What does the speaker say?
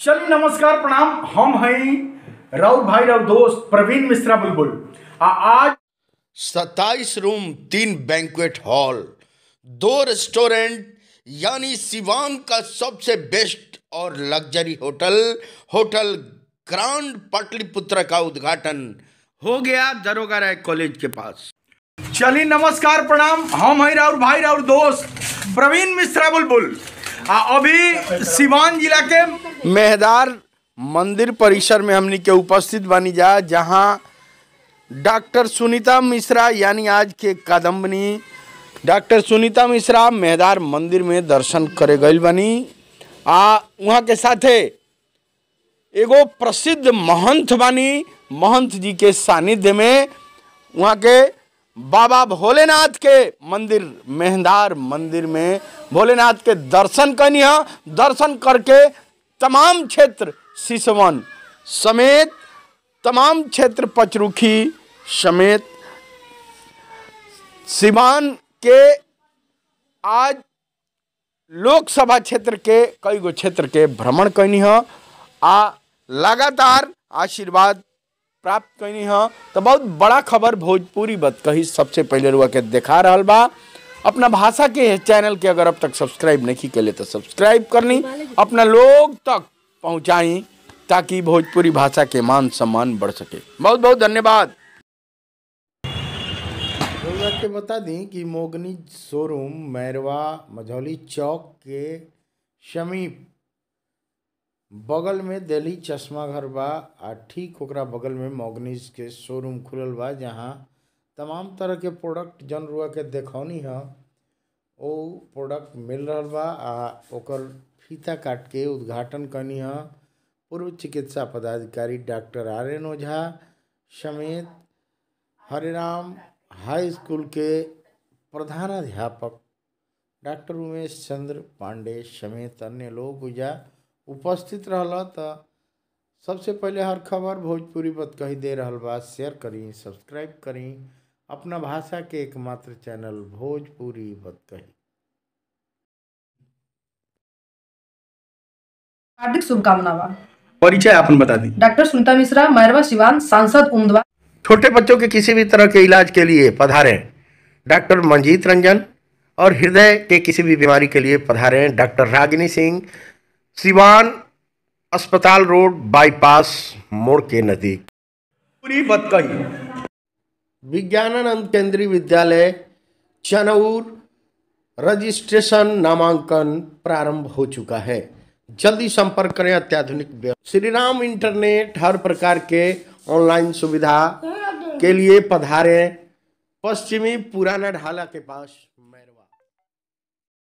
चलिए नमस्कार प्रणाम हम हैं राउत भाई राउत दोस्त प्रवीण मिश्रा बुलबुल आज सताइस रूम तीन बैंकुएट हॉल दो रेस्टोरेंट यानी सिवान का सबसे बेस्ट और luxury hotel hotel grand Pataliputra का उद्घाटन हो गया दरोगा राय कॉलेज के पास चलिए नमस्कार प्रणाम हम है राउर भाई राउर दोस्त प्रवीण मिश्रा बुलबुल अभी सिवान जिला के मेहदार मंदिर परिसर में हमने के उपस्थित बनी जा जहाँ डॉक्टर सुनीता मिश्रा यानी आज के कादम्बनी डॉक्टर सुनीता मिश्रा मेहदार मंदिर में दर्शन करे गई बनी आ वहाँ के साथे एगो प्रसिद्ध महंत बनी महंत जी के सानिध्य में वहाँ के बाबा भोलेनाथ के मंदिर मेहदार मंदिर में भोलेनाथ के दर्शन कनी दर्शन करके तमाम क्षेत्र सिसवन समेत तमाम क्षेत्र पचरुखी समेत सिवान के आज लोकसभा क्षेत्र के कई गो क्षेत्र के भ्रमण कैनी है आ लगातार आशीर्वाद प्राप्त कैनी है तो बहुत बड़ा खबर भोजपुरी बत कही सबसे पहले रुआ के देखा रहा बा अपना भाषा के चैनल के अगर अब तक सब्सक्राइब नहीं कर ले तो सब्सक्राइब करनी अपना लोग तक पहुँचाई ताकि भोजपुरी भाषा के मान सम्मान बढ़ सके बहुत बहुत धन्यवाद के बता दें कि मोगनी शोरूम मैरवा मझौली चौक के समीप बगल में दिल्ली चश्मा घर बा ठीक ओकरा बगल में मोगनीज के शोरूम खुलल बा जहाँ तमाम तरह के प्रोडक्ट जौन रुआ के देखौनी है वो प्रोडक्ट मिल रहा बा आकर फीता काट के उद्घाटन कनी है पूर्व चिकित्सा पदाधिकारी डॉक्टर आर एन ओझा समेत हरिराम हाई स्कूल के प्रधानाध्यापक डॉक्टर उमेश चंद्र पांडे समेत अन्य लोग ओझा उपस्थित रहल त सबसे पहले हर खबर भोजपुरी बत कही दे रहा बा शेयर करी सब्सक्राइब करी अपना भाषा के एकमात्र चैनल भोजपुरी कही हार्दिक शुभकामना परिचय आपन बता दी डॉक्टर सुनीता मिश्रा मैरवा सिवान सांसद उम्मीदवार छोटे बच्चों के किसी भी तरह के इलाज के लिए पधारे डॉक्टर मंजीत रंजन और हृदय के किसी भी बीमारी के लिए पधारे डॉक्टर रागिनी सिंह सिवान अस्पताल रोड बाईपास मोड़ के नज़दीक पूरी बतकही विज्ञानानंद केंद्रीय विद्यालय चनौर रजिस्ट्रेशन नामांकन प्रारंभ हो चुका है जल्दी संपर्क करें अत्याधुनिक श्री राम इंटरनेट हर प्रकार के ऑनलाइन सुविधा के लिए पधारें पश्चिमी पुराना ढाला के पास